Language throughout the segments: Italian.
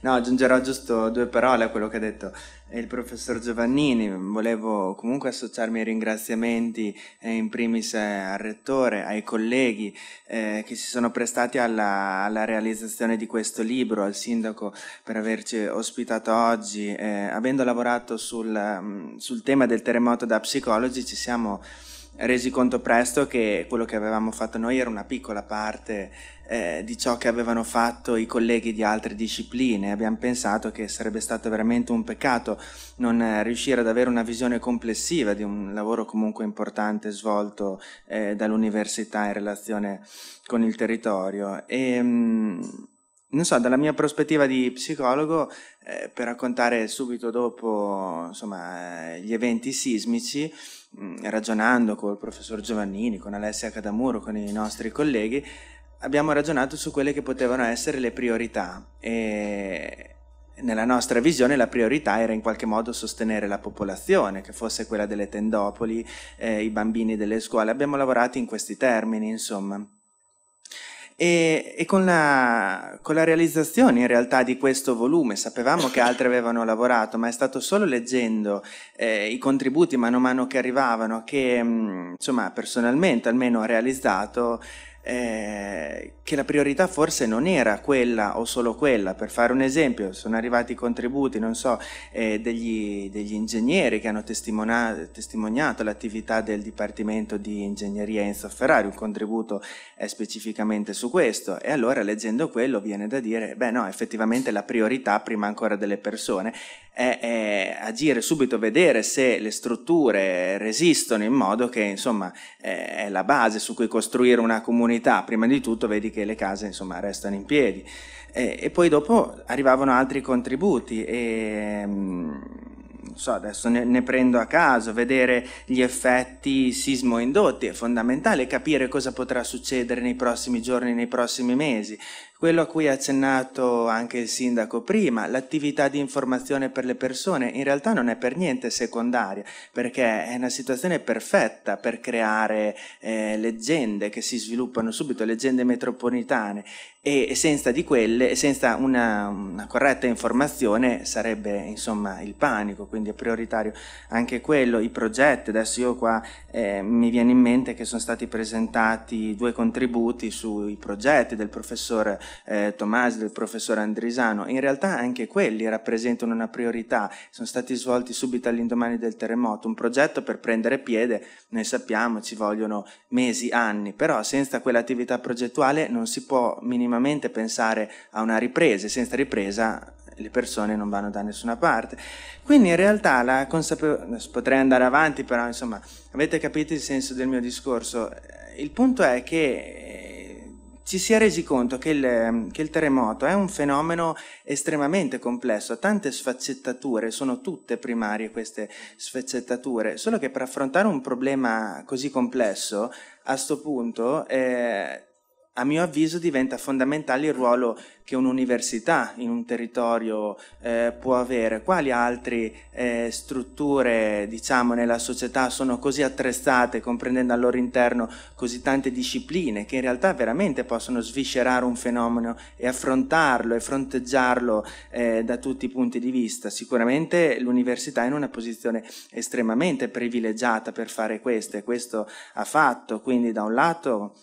No, aggiungerò giusto due parole a quello che ha detto il professor Giovannini. Volevo comunque associarmi ai ringraziamenti eh, in primis eh, al rettore, ai colleghi eh, che si sono prestati alla, alla, realizzazione di questo libro, al sindaco per averci ospitato oggi. Eh, avendo lavorato sul, mm, sul tema del terremoto da psicologi ci siamo resi conto presto che quello che avevamo fatto noi era una piccola parte eh, di ciò che avevano fatto i colleghi di altre discipline. Abbiamo pensato che sarebbe stato veramente un peccato non eh, riuscire ad avere una visione complessiva di un lavoro comunque importante svolto eh, dall'università in relazione con il territorio. E, ehm, mh, non so, dalla mia prospettiva di psicologo, eh, per raccontare subito dopo insomma, eh, gli eventi sismici, mh, mm, ragionando col professor Giovannini, con Alessia Cadamuro, con i nostri colleghi, abbiamo ragionato su quelle che potevano essere le priorità e nella nostra visione la priorità era in qualche modo sostenere la popolazione, che fosse quella delle tendopoli, eh, i bambini delle scuole. Abbiamo lavorato in questi termini, insomma e, e con, la, con, la, realizzazione in realtà di questo volume, sapevamo che altri avevano lavorato, ma è stato solo leggendo eh, i contributi mano a mano che arrivavano, che mh, mm, insomma personalmente almeno ho realizzato, eh, che la priorità forse non era quella o solo quella. Per fare un esempio, sono arrivati i contributi, non so, eh, degli, degli, ingegneri che hanno testimoniato l'attività del Dipartimento di Ingegneria Enzo Ferrari, un contributo è specificamente su questo. E allora leggendo quello viene da dire, beh no, effettivamente la priorità prima ancora delle persone è, è agire subito, vedere se le strutture resistono in modo che insomma eh, è la base su cui costruire una comunità comunità, prima di tutto vedi che le case insomma restano in piedi e, e poi dopo arrivavano altri contributi e mm, so, adesso ne, ne, prendo a caso, vedere gli effetti sismo indotti è fondamentale, capire cosa potrà succedere nei prossimi giorni, nei prossimi mesi quello a cui ha accennato anche il sindaco prima, l'attività di informazione per le persone, in realtà non è per niente secondaria, perché è una situazione perfetta per creare eh, leggende che si sviluppano subito, leggende metropolitane, e senza di quelle, senza una, una corretta informazione sarebbe insomma il panico, quindi è prioritario anche quello, i progetti, adesso io qua eh, mi viene in mente che sono stati presentati due contributi sui progetti del professor eh, Tomasi, del professor Andrisano, in realtà anche quelli rappresentano una priorità, sono stati svolti subito all'indomani del terremoto, un progetto per prendere piede, noi sappiamo ci vogliono mesi, anni, però senza quell'attività progettuale non si può minimamente pensare a una ripresa, senza ripresa le persone non vanno da nessuna parte. Quindi in realtà la consapevolezza, potrei andare avanti però insomma, avete capito il senso del mio discorso, il punto è che ci si è resi conto che il, ehm, che il, terremoto è un fenomeno estremamente complesso, ha tante sfaccettature, sono tutte primarie queste sfaccettature, solo che per affrontare un problema così complesso, a sto punto, eh, a mio avviso diventa fondamentale il ruolo che un'università in un territorio eh, può avere, quali altre eh, strutture diciamo, nella società sono così attrezzate, comprendendo al loro interno così tante discipline, che in realtà veramente possono sviscerare un fenomeno e affrontarlo e fronteggiarlo eh, da tutti i punti di vista. Sicuramente l'università è in una posizione estremamente privilegiata per fare questo e questo ha fatto, quindi da un lato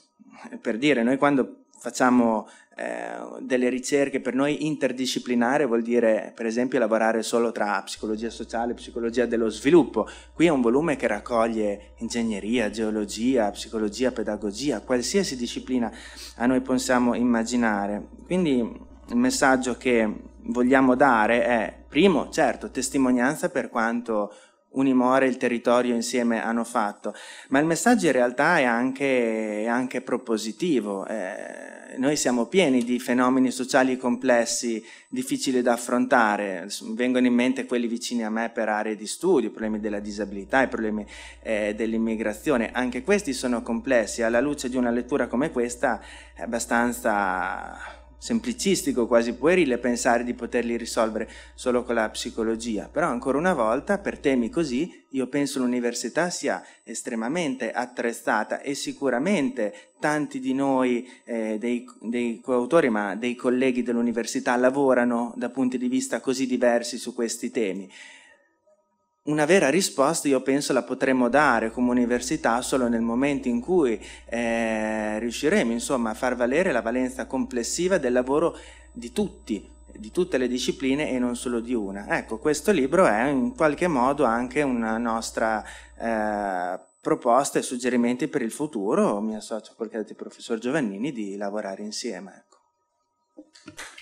per dire, noi quando facciamo eh, delle ricerche per noi interdisciplinare vuol dire per esempio lavorare solo tra psicologia sociale e psicologia dello sviluppo. Qui è un volume che raccoglie ingegneria, geologia, psicologia, pedagogia, qualsiasi disciplina a noi possiamo immaginare. Quindi il messaggio che vogliamo dare è, primo, certo, testimonianza per quanto Unimore il territorio insieme hanno fatto, ma il messaggio in realtà è anche, è anche propositivo. Eh, noi siamo pieni di fenomeni sociali complessi, difficili da affrontare, vengono in mente quelli vicini a me per aree di studio, i problemi della disabilità, i problemi eh, dell'immigrazione, anche questi sono complessi, alla luce di una lettura come questa è abbastanza semplicistico, quasi puerile pensare di poterli risolvere solo con la psicologia, però ancora una volta per temi così io penso l'università sia estremamente attrezzata e sicuramente tanti di noi, eh, dei, dei coautori, ma dei colleghi dell'università lavorano da punti di vista così diversi su questi temi una vera risposta io penso la potremmo dare come università solo nel momento in cui eh, riusciremo insomma, a far valere la valenza complessiva del lavoro di tutti, di tutte le discipline e non solo di una. Ecco, questo libro è in qualche modo anche una nostra eh, proposta e suggerimenti per il futuro, mi associo a quel che ha detto il professor Giovannini, di lavorare insieme. Ecco.